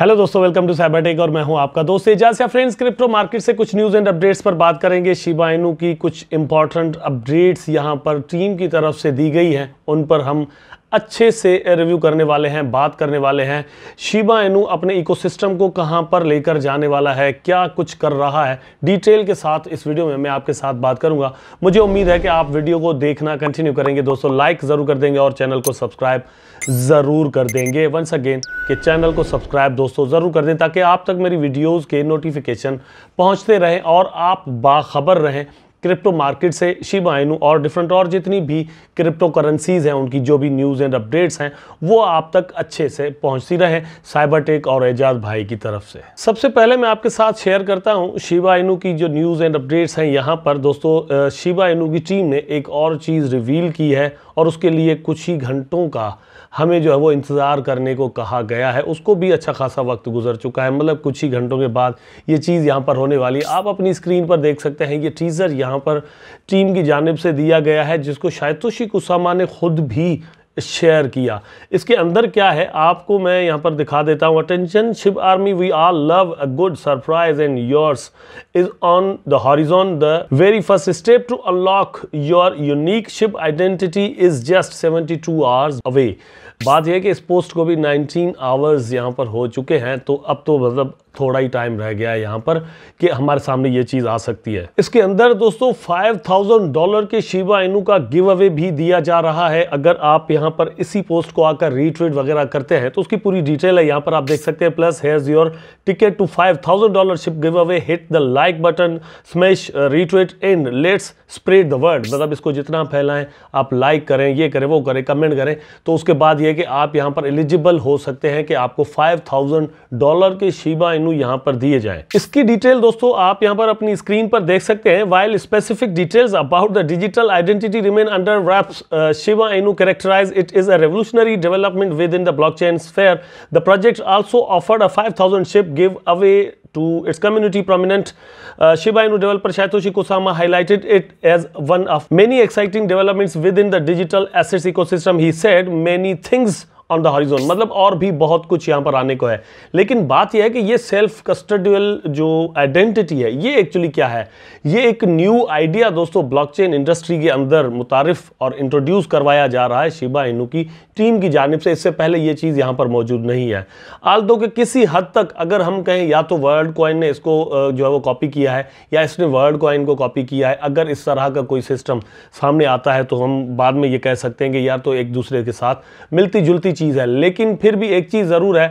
Hello दोस्तों welcome to cyber tech और मैं हूं आपका दोस्त एजाज या फ्रेंड्स क्रिप्टो मार्केट से कुछ न्यूज़ एंड अपडेट्स पर बात करेंगे शिबाइनू की कुछ इंपॉर्टेंट अपडेट्स यहां पर टीम की तरफ से दी गई हैं उन पर हम अच्छे से रिव्यू करने वाले हैं बात करने वाले हैं शिबा इनू अपने इकोसिस्टम को कहां पर लेकर जाने वाला है क्या कुछ कर रहा है डिटेल के साथ इस वीडियो में मैं आपके साथ बात करूंगा मुझे उम्मीद है कि आप वीडियो को देखना कंटिन्यू करेंगे दोस्तों लाइक ज़रूर कर देंगे और चैनल को सब्सक्राइब ज़रूर कर देंगे वंस अगेन कि चैनल को सब्सक्राइब दोस्तों ज़रूर कर दें ताकि आप तक मेरी वीडियोज़ के नोटिफिकेशन पहुँचते रहें और आप बाखबर रहें क्रिप्टो मार्केट से शिबा इनू और डिफरेंट और जितनी भी क्रिप्टो करेंसीज हैं उनकी जो भी न्यूज़ एंड अपडेट्स हैं वो आप तक अच्छे से पहुंचती रहे साइबर टेक और एजाज भाई की तरफ से सबसे पहले मैं आपके साथ शेयर करता हूं शिबा इनू की जो न्यूज़ एंड अपडेट्स हैं यहाँ पर दोस्तों शिबा इनू की टीम ने एक और चीज़ रिवील की है और उसके लिए कुछ ही घंटों का हमें जो है वो इंतज़ार करने को कहा गया है उसको भी अच्छा खासा वक्त गुजर चुका है मतलब कुछ ही घंटों के बाद ये चीज़ यहाँ पर होने वाली आप अपनी स्क्रीन पर देख सकते हैं ये टीज़र यहाँ यहाँ पर टीम की जानब से दिया गया है जिसको शायतोशी कुसामा ने ख़ुद भी शेयर किया इसके अंदर क्या है आपको मैं यहाँ पर दिखा देता हूँ attention Shib army we are love a good surprise and yours is on the horizon the very first step to unlock your unique Shib identity is just 72 two hours away बात यह कि इस पोस्ट को भी 19 hours यहाँ पर हो चुके हैं तो अब तो मतलब थोड़ा ही टाइम रह गया है यहाँ पर कि हमारे सामने ये चीज़ आ सकती है इसके अंदर दोस्तों 5000 डॉलर के शिवा इनू का गिव अवे भी दिया जा रहा है अगर आप यहाँ पर इसी पोस्ट को आकर रीट्वीट वगैरह करते हैं तो उसकी पूरी डिटेल है यहाँ पर आप देख सकते हैं plus here your ticket to five thousand dollar Shib giveaway hit the like button smash retweet in let's spread the word मतलब इसको जितना फैलाएं आप लाइक करें ये करें वो करें कमेंट करें तो उसके बाद ये है कि आप यहाँ पर एलिजिबल हो सकते हैं कि आपको फाइव थाउजेंड डॉलर के शिबा इनू यहाँ पर दिए जाए इसकी डिटेल दोस्तों आप यहाँ पर अपनी स्क्रीन पर देख सकते हैं while specific details about the digital identity remain under wraps Shiba Inu characterize it is a revolutionary block within the blockchain sphere. The project also offered a Shib giveaway to its community. Prominent uh, Shiba Inu developer Satoshi Kusama highlighted it as one of many exciting developments within the digital assets ecosystem. He said many things on the horizon मतलब और भी बहुत कुछ यहाँ पर आने को है लेकिन बात यह है कि ये सेल्फ कस्टडियल जो आइडेंटिटी है ये एक्चुअली क्या है ये एक न्यू आइडिया दोस्तों ब्लॉकचेन इंडस्ट्री के अंदर मुतारफ और इंट्रोड्यूस करवाया जा रहा है शिबा इनू की टीम की जानब से इससे पहले ये चीज़ यहाँ पर मौजूद नहीं है आल दो के किसी हद तक अगर हम कहें या तो वर्ल्ड कॉइन ने इसको जो है वो कॉपी किया है या इसने वर्ल्ड कॉइन को कॉपी किया है अगर इस तरह का कोई सिस्टम सामने आता है तो हम बाद में ये कह सकते हैं कि या तो एक दूसरे के साथ मिलती जुलती चीज़ है लेकिन फिर भी एक चीज़ ज़रूर है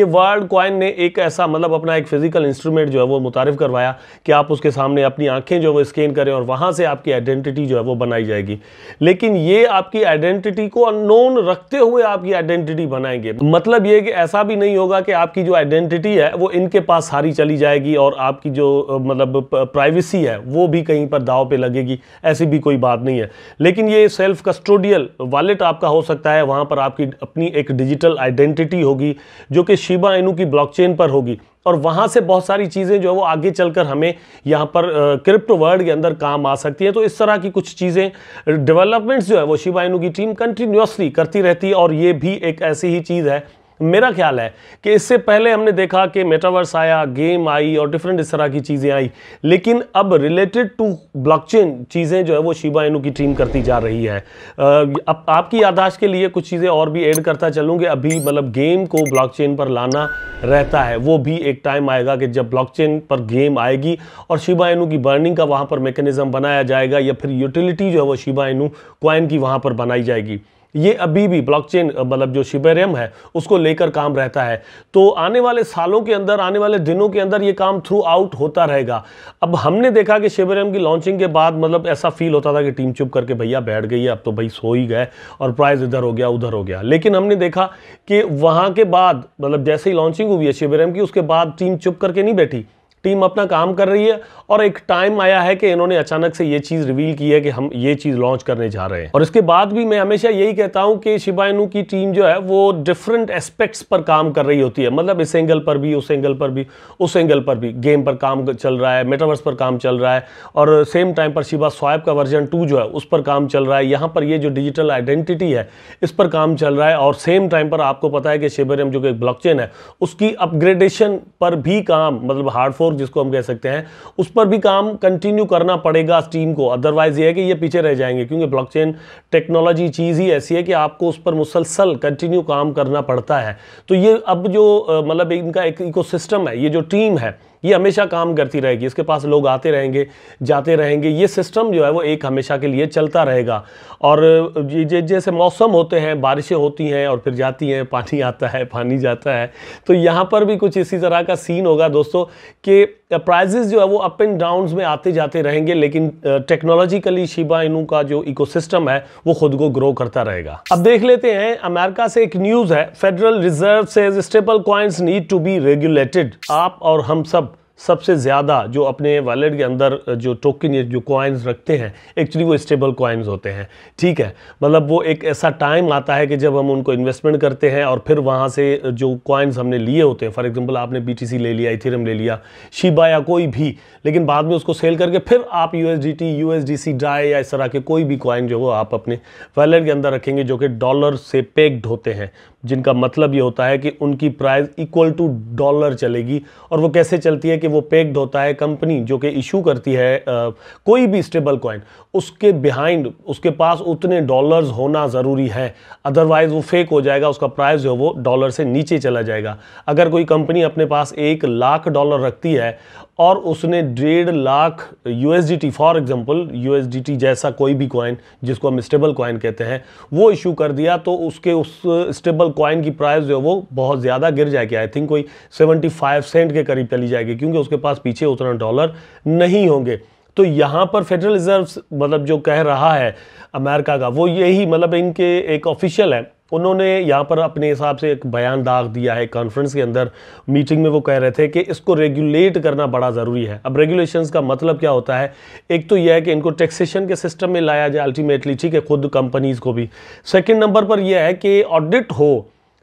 कि वर्ल्ड क्वाइन ने एक ऐसा मतलब अपना एक फिजिकल इंस्ट्रूमेंट जो है वो मुतारफ करवाया कि आप उसके सामने अपनी आंखें जो है वो स्कैन करें और वहां से आपकी आइडेंटिटी जो है वो बनाई जाएगी लेकिन ये आपकी आइडेंटिटी को अननोन रखते हुए आपकी आइडेंटिटी बनाएंगे मतलब ये कि ऐसा भी नहीं होगा कि आपकी जो आइडेंटिटी है वो इनके पास सारी चली जाएगी और आपकी जो मतलब प्राइवेसी है वो भी कहीं पर दाव पर लगेगी ऐसी भी कोई बात नहीं है लेकिन ये सेल्फ कस्टोडियल वॉलेट आपका हो सकता है वहां पर आपकी अपनी एक डिजिटल आइडेंटिटी होगी जो कि शिबा इनू की ब्लॉकचेन पर होगी और वहाँ से बहुत सारी चीज़ें जो है वो आगे चलकर हमें यहाँ पर क्रिप्टो वर्ल्ड के अंदर काम आ सकती है तो इस तरह की कुछ चीज़ें डेवलपमेंट्स जो है वो शिबा इनू की टीम कंटिन्यूसली करती रहती है और ये भी एक ऐसी ही चीज़ है मेरा ख्याल है कि इससे पहले हमने देखा कि मेटावर्स आया गेम आई और डिफरेंट इस तरह की चीज़ें आई लेकिन अब रिलेटेड टू ब्लॉकचेन चीज़ें जो है वो शिबा इनू की टीम करती जा रही है अब आपकी यादाश्त के लिए कुछ चीज़ें और भी ऐड करता चलूँगी अभी मतलब गेम को ब्लॉकचेन पर लाना रहता है वो भी एक टाइम आएगा कि जब ब्लॉकचेन पर गेम आएगी और शिबा इनू की बर्निंग का वहाँ पर मेकेनिज़म बनाया जाएगा या फिर यूटिलिटी जो है वो शिबा इनू क्वाइन की वहाँ पर बनाई जाएगी ये अभी भी ब्लॉकचेन मतलब जो शिबेरियम है उसको लेकर काम रहता है तो आने वाले सालों के अंदर आने वाले दिनों के अंदर ये काम थ्रू आउट होता रहेगा अब हमने देखा कि शिबेरियम की लॉन्चिंग के बाद मतलब ऐसा फील होता था कि टीम चुप करके भैया बैठ गई है अब तो भाई सो ही गए और प्राइज़ इधर हो गया उधर हो गया लेकिन हमने देखा कि वहाँ के बाद मतलब जैसे ही लॉन्चिंग हुई है शिबेरियम की उसके बाद टीम चुप करके नहीं बैठी टीम अपना काम कर रही है और एक टाइम आया है कि इन्होंने अचानक से ये चीज़ रिवील की है कि हम ये चीज़ लॉन्च करने जा रहे हैं और इसके बाद भी मैं हमेशा यही कहता हूँ कि शिबाइनू की टीम जो है वो डिफरेंट एस्पेक्ट्स पर काम कर रही होती है मतलब इस एंगल पर भी उस एंगल पर भी उस एंगल पर भी गेम पर काम चल रहा है मेटावर्स पर काम चल रहा है और सेम टाइम पर शिबा स्वाइप का वर्जन टू जो है उस पर काम चल रहा है यहाँ पर ये जो डिजिटल आइडेंटिटी है इस पर काम चल रहा है और सेम टाइम पर आपको पता है कि शिबरम जो कि ब्लॉक है उसकी अपग्रेडेशन पर भी काम मतलब हार्डफोर फ्लोर जिसको हम कह सकते हैं उस पर भी काम कंटिन्यू करना पड़ेगा टीम को अदरवाइज ये है कि ये पीछे रह जाएंगे क्योंकि ब्लॉकचेन टेक्नोलॉजी चीज़ ही ऐसी है कि आपको उस पर मुसलसल कंटिन्यू काम करना पड़ता है तो ये अब जो मतलब इनका एक इकोसिस्टम है ये जो टीम है ये हमेशा काम करती रहेगी इसके पास लोग आते रहेंगे जाते रहेंगे ये सिस्टम जो है वो एक हमेशा के लिए चलता रहेगा और जैसे मौसम होते हैं बारिशें होती हैं और फिर जाती हैं पानी आता है पानी जाता है तो यहाँ पर भी कुछ इसी तरह का सीन होगा दोस्तों कि प्राइजेस जो है वो अप एंड डाउन में आते जाते रहेंगे लेकिन टेक्नोलॉजिकली शिबा इनू का जो इको है वो खुद को ग्रो करता रहेगा अब देख लेते हैं अमेरिका से एक न्यूज़ है फेडरल रिजर्व से stablecoins need to be regulated आप और हम सब सबसे ज़्यादा जो अपने वॉलेट के अंदर जो टोकन या जो कॉइन्स रखते हैं एक्चुअली वो स्टेबल कॉइन्स होते हैं ठीक है मतलब वो एक ऐसा टाइम आता है कि जब हम उनको इन्वेस्टमेंट करते हैं और फिर वहाँ से जो कॉइन्स हमने लिए होते हैं फॉर एग्जांपल आपने बी ले लिया इथेरियम ले लिया शिबा या कोई भी लेकिन बाद में उसको सेल करके फिर आप यू एस डी या इस तरह के कोई भी कॉइन जो हो आप अपने वॉलेट के अंदर रखेंगे जो कि डॉलर से पेक्ड होते हैं जिनका मतलब ये होता है कि उनकी प्राइस इक्वल टू डॉलर चलेगी और वो कैसे चलती है कि वो पेक्ड होता है कंपनी जो कि इशू करती है आ, कोई भी स्टेबल कॉइन उसके बिहाइंड उसके पास उतने डॉलर्स होना ज़रूरी है अदरवाइज़ वो फेक हो जाएगा उसका प्राइस जो वो डॉलर से नीचे चला जाएगा अगर कोई कंपनी अपने पास एक लाख डॉलर रखती है और उसने डेढ़ lakh U S D T for example U S D T जैसा कोई भी कॉइन जिसको हम स्टेबल कॉइन कहते हैं वो इशू कर दिया तो उसके उस स्टेबल कॉइन की प्राइस जो है वो बहुत ज़्यादा गिर जाएगी आई थिंक कोई 75 सेंट के करीब चली जाएगी क्योंकि उसके पास पीछे उतना डॉलर नहीं होंगे तो यहाँ पर फेडरल रिजर्व मतलब जो कह रहा है अमेरिका का वो यही मतलब इनके एक ऑफिशियल है उन्होंने यहाँ पर अपने हिसाब से एक बयान दाग दिया है कॉन्फ्रेंस के अंदर मीटिंग में वो कह रहे थे कि इसको रेगुलेट करना बड़ा ज़रूरी है अब रेगुलेशंस का मतलब क्या होता है एक तो यह है कि इनको टैक्सेशन के सिस्टम में लाया जाए अल्टीमेटली ठीक है खुद कंपनीज़ को भी सेकेंड नंबर पर यह है कि ऑडिट हो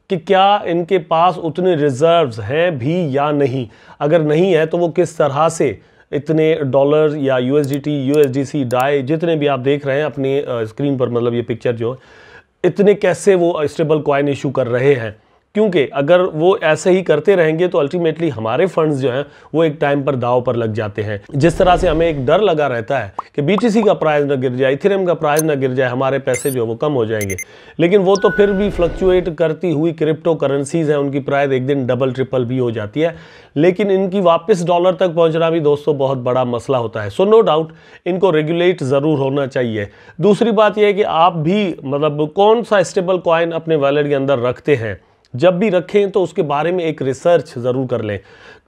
कि क्या इनके पास उतने रिजर्व्स हैं भी या नहीं अगर नहीं है तो वो किस तरह से इतने डॉलर या U S D T U S D C DAI जितने भी आप देख रहे हैं अपने स्क्रीन पर मतलब ये पिक्चर जो इतने कैसे वो स्टेबल क्वाइन इशू कर रहे हैं क्योंकि अगर वो ऐसे ही करते रहेंगे तो अल्टीमेटली हमारे फंड्स जो हैं वो एक टाइम पर दाव पर लग जाते हैं जिस तरह से हमें एक डर लगा रहता है कि बीटीसी का प्राइस ना गिर जाए इथेरियम का प्राइस ना गिर जाए हमारे पैसे जो है वो कम हो जाएंगे लेकिन वो तो फिर भी फ्लक्चुएट करती हुई क्रिप्टो करेंसीज हैं उनकी प्राइस एक दिन डबल ट्रिपल भी हो जाती है लेकिन इनकी वापस डॉलर तक पहुंचना भी दोस्तों बहुत बड़ा मसला होता है सो नो डाउट इनको रेगुलेट ज़रूर होना चाहिए दूसरी बात यह है कि आप भी मतलब कौन सा स्टेबल कॉइन अपने वैलेट के अंदर रखते हैं जब भी रखें तो उसके बारे में एक रिसर्च ज़रूर कर लें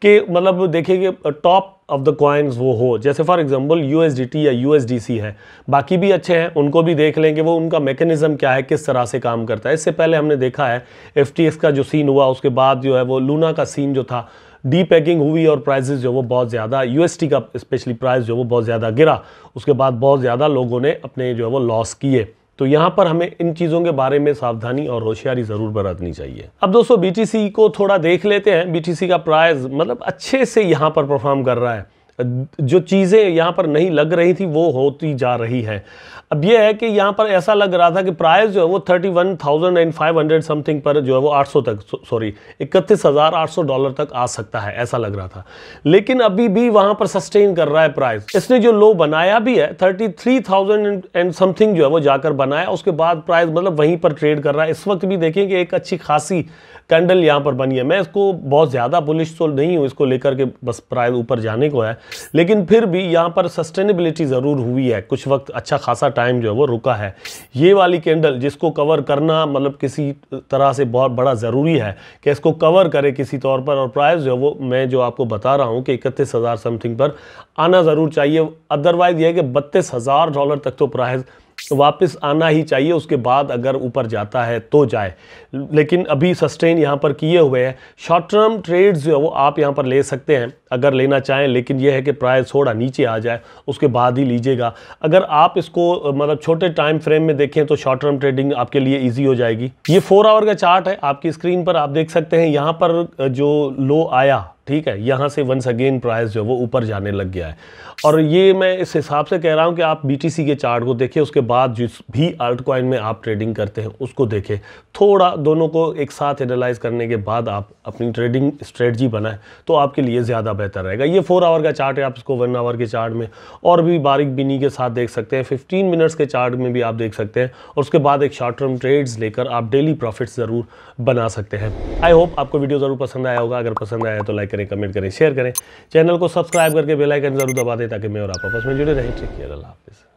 कि मतलब देखिए कि टॉप ऑफ द कॉइन्स वो हो जैसे फॉर एग्जांपल यूएसडीटी या यूएसडीसी है बाकी भी अच्छे हैं उनको भी देख लें कि वो उनका मैकेनिज्म क्या है किस तरह से काम करता है इससे पहले हमने देखा है एफ का जो सीन हुआ उसके बाद जो है वो लूना का सीन जो था डी पैकिंग हुई और प्राइजेज जो वो बहुत ज़्यादा यू का स्पेशली प्राइस जो वो बहुत ज़्यादा गिरा उसके बाद बहुत ज़्यादा लोगों ने अपने जो है वो लॉस किए तो यहाँ पर हमें इन चीज़ों के बारे में सावधानी और होशियारी ज़रूर बरतनी चाहिए अब दोस्तों बी को थोड़ा देख लेते हैं बी का प्राइस मतलब अच्छे से यहाँ पर परफॉर्म कर रहा है जो चीज़ें यहाँ पर नहीं लग रही थी वो होती जा रही है अब ये है कि यहाँ पर ऐसा लग रहा था कि प्राइस जो है वो thirty one thousand and five hundred something पर जो है वो आठ सौ तक सॉरी इकतीस हज़ार आठ सौ डॉलर तक आ सकता है ऐसा लग रहा था लेकिन अभी भी वहां पर सस्टेन कर रहा है प्राइस इसने जो लो बनाया भी है thirty three thousand and something जो है वो जाकर बनाया उसके बाद प्राइस मतलब वहीं पर ट्रेड कर रहा है इस वक्त भी देखें कि एक अच्छी खासी कैंडल यहाँ पर बनी है मैं इसको बहुत ज़्यादा बुलिश तो नहीं हूँ इसको लेकर के बस प्राइस ऊपर जाने को है लेकिन फिर भी यहाँ पर सस्टेनेबिलिटी ज़रूर हुई है कुछ वक्त अच्छा खासा टाइम जो है वो रुका है ये वाली कैंडल जिसको कवर करना मतलब किसी तरह से बहुत बड़ा ज़रूरी है कि इसको कवर करे किसी तौर पर और प्राइस जो है वो मैं जो आपको बता रहा हूँ कि इकतीस हज़ार समथिंग पर आना ज़रूर चाहिए अदरवाइज़ यह है कि बत्तीस हज़ार डॉलर तक तो प्राइज तो वापस आना ही चाहिए उसके बाद अगर ऊपर जाता है तो जाए लेकिन अभी सस्टेन यहाँ पर किए हुए हैं शॉर्ट टर्म ट्रेड्स जो है वो आप यहाँ पर ले सकते हैं अगर लेना चाहें लेकिन यह है कि प्राइस थोड़ा नीचे आ जाए उसके बाद ही लीजिएगा अगर आप इसको मतलब छोटे टाइम फ्रेम में देखें तो शॉर्ट टर्म ट्रेडिंग आपके लिए ईजी हो जाएगी ये फोर आवर का चार्ट है आपकी स्क्रीन पर आप देख सकते हैं यहाँ पर जो लो आया ठीक है यहाँ से वंस अगेन प्राइस जो है वो ऊपर जाने लग गया है और ये मैं इस हिसाब से कह रहा हूँ कि आप बीटीसी के चार्ट को देखें उसके बाद जिस भी आल्ट कॉइन में आप ट्रेडिंग करते हैं उसको देखें थोड़ा दोनों को एक साथ एनालाइज करने के बाद आप अपनी ट्रेडिंग स्ट्रेटजी बनाएं तो आपके लिए ज़्यादा बेहतर रहेगा ये फोर आवर का चार्ट है आप इसको वन आवर के चार्ट में और भी बारिक बिनी के साथ देख सकते हैं फिफ्टीन मिनट्स के चार्ट में भी आप देख सकते हैं और उसके बाद एक शॉर्ट टर्म ट्रेड्स लेकर आप डेली प्रॉफिट ज़रूर बना सकते हैं आई होप आपको वीडियो ज़रूर पसंद आया होगा अगर पसंद आया तो लाइक करें कमेंट करें शेयर करें चैनल को सब्सक्राइब करके बेलाइकन जरूर दबा दें ताकि मैं और आप आपस में जुड़े रहें ठीक है अल्लाह हाफिज़